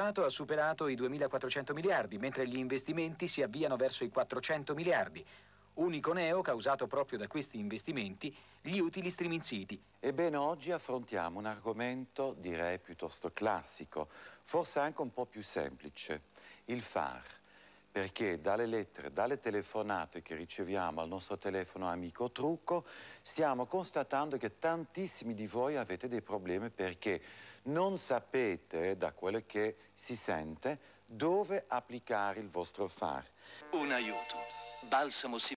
Stato ha superato i 2.400 miliardi, mentre gli investimenti si avviano verso i 400 miliardi. Unico neo causato proprio da questi investimenti, gli utili striminziti. Ebbene, oggi affrontiamo un argomento direi piuttosto classico, forse anche un po' più semplice, il FAR. Perché dalle lettere, dalle telefonate che riceviamo al nostro telefono amico trucco, stiamo constatando che tantissimi di voi avete dei problemi perché non sapete da quello che si sente dove applicare il vostro far. Un aiuto, balsamo si